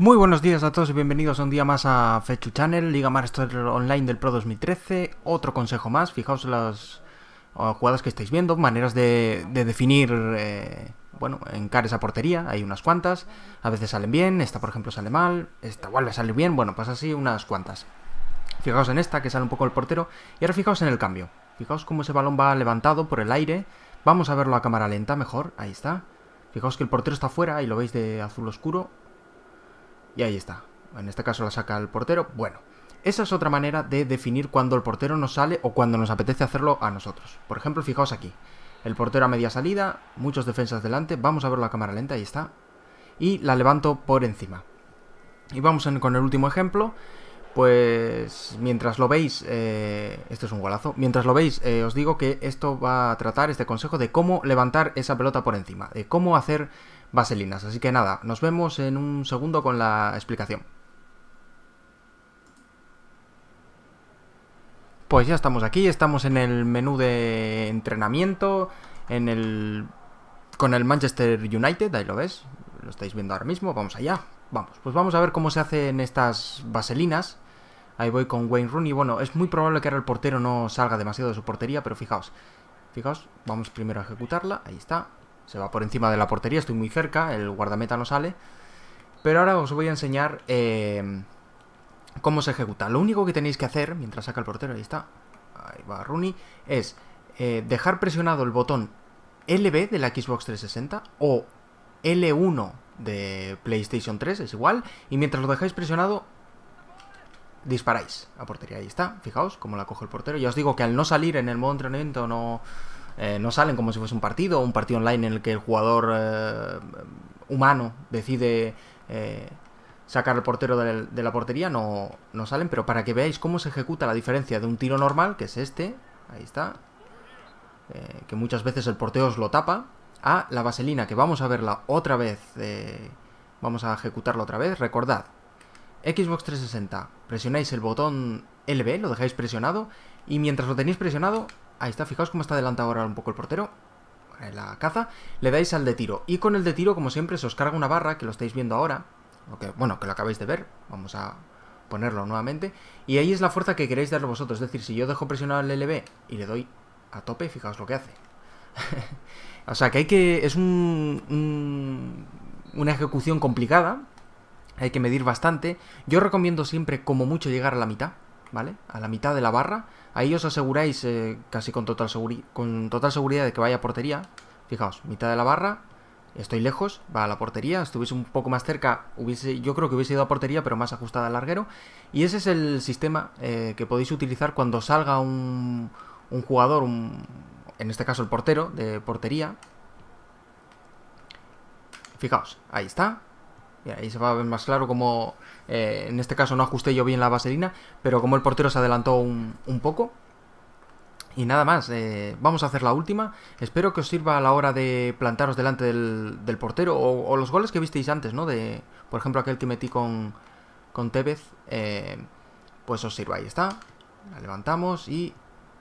Muy buenos días a todos y bienvenidos un día más a Fechu Channel, Liga Master Online del Pro 2013. Otro consejo más, fijaos las eh, jugadas que estáis viendo, maneras de, definir, eh, bueno, encar esa portería, hay unas cuantas. A veces salen bien, esta por ejemplo sale mal, esta vuelve a salir bien, bueno, pues así unas cuantas. Fijaos en esta, que sale un poco el portero, y ahora fijaos en el cambio. Fijaos cómo ese balón va levantado por el aire. Vamos a verlo a cámara lenta mejor, ahí está. Fijaos que el portero está fuera, y lo veis de azul oscuro, y ahí está. En este caso la saca el portero. Bueno, esa es otra manera de definir cuando el portero nos sale o cuando nos apetece hacerlo a nosotros. Por ejemplo, fijaos aquí. El portero a media salida, muchos defensas delante. Vamos a ver la cámara lenta, ahí está. Y la levanto por encima. Y vamos con el último ejemplo. Pues mientras lo veis, eh, esto es un golazo, mientras lo veis eh, os digo que esto va a tratar este consejo de cómo levantar esa pelota por encima, de cómo hacer vaselinas. Así que nada, nos vemos en un segundo con la explicación. Pues ya estamos aquí, estamos en el menú de entrenamiento, en el con el Manchester United, ahí lo ves, lo estáis viendo ahora mismo, vamos allá. Vamos, pues vamos a ver cómo se hacen estas vaselinas. Ahí voy con Wayne Rooney. Bueno, es muy probable que ahora el portero no salga demasiado de su portería, pero fijaos. Fijaos, vamos primero a ejecutarla. Ahí está. Se va por encima de la portería, estoy muy cerca, el guardameta no sale. Pero ahora os voy a enseñar eh, cómo se ejecuta. Lo único que tenéis que hacer, mientras saca el portero, ahí está, ahí va Rooney, es eh, dejar presionado el botón LB de la Xbox 360 o L1 de PlayStation 3, es igual, y mientras lo dejáis presionado, disparáis a portería. Ahí está, fijaos cómo la coge el portero. Ya os digo que al no salir en el modo entrenamiento no, eh, no salen como si fuese un partido, un partido online en el que el jugador eh, humano decide eh, sacar al portero de, la portería, no, no, salen, pero para que veáis cómo se ejecuta la diferencia de un tiro normal, que es este, ahí está, que muchas veces el portero os lo tapa, a la vaselina, que vamos a verla otra vez, vamos a ejecutarla otra vez, recordad, Xbox 360, presionáis el botón LB, lo dejáis presionado, y mientras lo tenéis presionado, Ahí está, fijaos cómo está adelantado ahora un poco el portero. La caza. Le dais al de tiro. Y con el de tiro, como siempre, se os carga una barra, que lo estáis viendo ahora. Que, bueno, que lo acabáis de ver. Vamos a ponerlo nuevamente. Y ahí es la fuerza que queréis dar vosotros. Es decir, si yo dejo presionado el LB y le doy a tope, fijaos lo que hace. o sea, que hay que... Es un, un, una ejecución complicada. Hay que medir bastante. Yo recomiendo siempre como mucho llegar a la mitad. ¿vale? A la mitad de la barra. Ahí os aseguráis eh, casi con total, con total seguridad de que vaya a portería. Fijaos, mitad de la barra, estoy lejos, va a la portería. Estuviese un poco más cerca, hubiese, yo creo que hubiese ido a portería, pero más ajustada al larguero. Y ese es el sistema eh, que podéis utilizar cuando salga un, jugador, en este caso el portero de portería. Fijaos, ahí está ahí se va a ver más claro como, eh, en este caso no ajusté yo bien la vaselina, pero como el portero se adelantó un, poco. Y nada más, eh, vamos a hacer la última. Espero que os sirva a la hora de plantaros delante del, portero o, los goles que visteis antes, ¿no? De, por ejemplo, aquel que metí con, Tevez, eh, pues os sirva. Ahí está, la levantamos y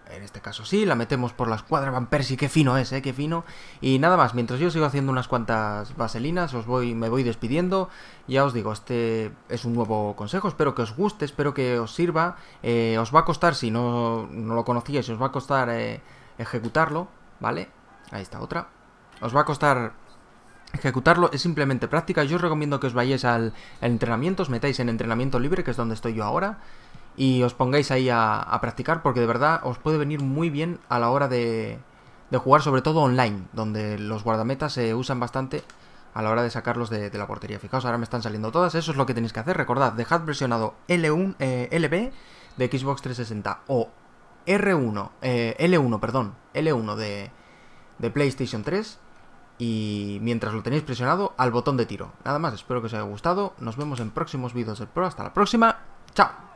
en este caso sí, la metemos por la escuadra Van Persie, qué fino es, ¿eh? qué fino. Y nada más, mientras yo sigo haciendo unas cuantas vaselinas, os voy, me voy despidiendo. Ya os digo, este es un nuevo consejo, espero que os guste, espero que os sirva. Eh, os va a costar, si no, no lo conocíais, os va a costar eh, ejecutarlo, ¿vale? Ahí está otra. Os va a costar ejecutarlo es simplemente práctica. Yo os recomiendo que os vayáis al, al, entrenamiento, os metáis en entrenamiento libre, que es donde estoy yo ahora y os pongáis ahí a, practicar porque de verdad os puede venir muy bien a la hora de, jugar, sobre todo online, donde los guardametas se usan bastante a la hora de sacarlos de, la portería. Fijaos, ahora me están saliendo todas, eso es lo que tenéis que hacer. Recordad, dejad presionado L1, eh, LB de Xbox 360 o R1, eh, L1, perdón, L1 de, de PlayStation 3 y mientras lo tenéis presionado al botón de tiro. Nada más, espero que os haya gustado, nos vemos en próximos vídeos del Pro, hasta la próxima, chao.